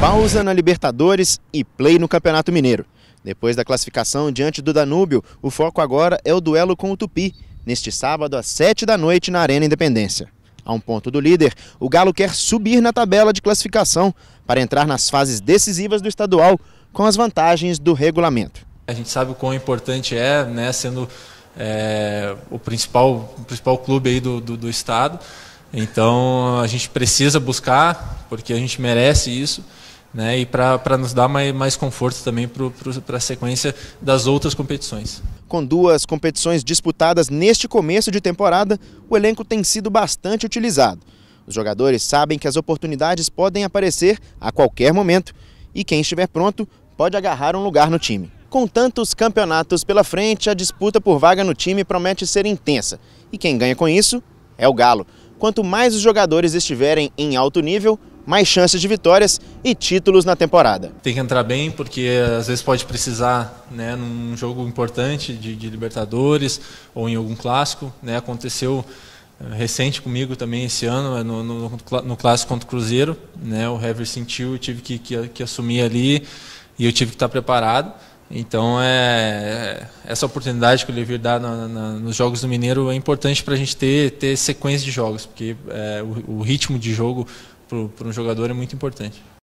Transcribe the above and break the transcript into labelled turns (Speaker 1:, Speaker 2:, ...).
Speaker 1: Pausa na Libertadores e play no Campeonato Mineiro. Depois da classificação diante do Danúbio, o foco agora é o duelo com o Tupi, neste sábado às 7 da noite na Arena Independência. A um ponto do líder, o Galo quer subir na tabela de classificação para entrar nas fases decisivas do estadual com as vantagens do regulamento. A gente sabe o quão importante é, né, sendo é, o, principal, principal
Speaker 2: clube aí do, do, do estado. Então a gente precisa buscar, porque a gente merece isso né? E para nos dar mais, mais conforto também para a sequência das outras competições.
Speaker 1: Com duas competições disputadas neste começo de temporada, o elenco tem sido bastante utilizado. Os jogadores sabem que as oportunidades podem aparecer a qualquer momento e quem estiver pronto pode agarrar um lugar no time. Com tantos campeonatos pela frente, a disputa por vaga no time promete ser intensa. E quem ganha com isso é o Galo. Quanto mais os jogadores estiverem em alto nível, mais chances de vitórias e títulos na temporada.
Speaker 2: Tem que entrar bem, porque às vezes pode precisar, né, num jogo importante de, de Libertadores ou em algum clássico. Né, aconteceu eh, recente comigo também esse ano, eh, no, no, no clássico contra o Cruzeiro. Né, o Hever sentiu, eu tive que, que, que assumir ali e eu tive que estar preparado. Então, é, é essa oportunidade que o Levir dá na, na, nos Jogos do Mineiro é importante para a gente ter, ter sequência de jogos, porque é, o, o, ritmo de jogo para um jogador é muito importante.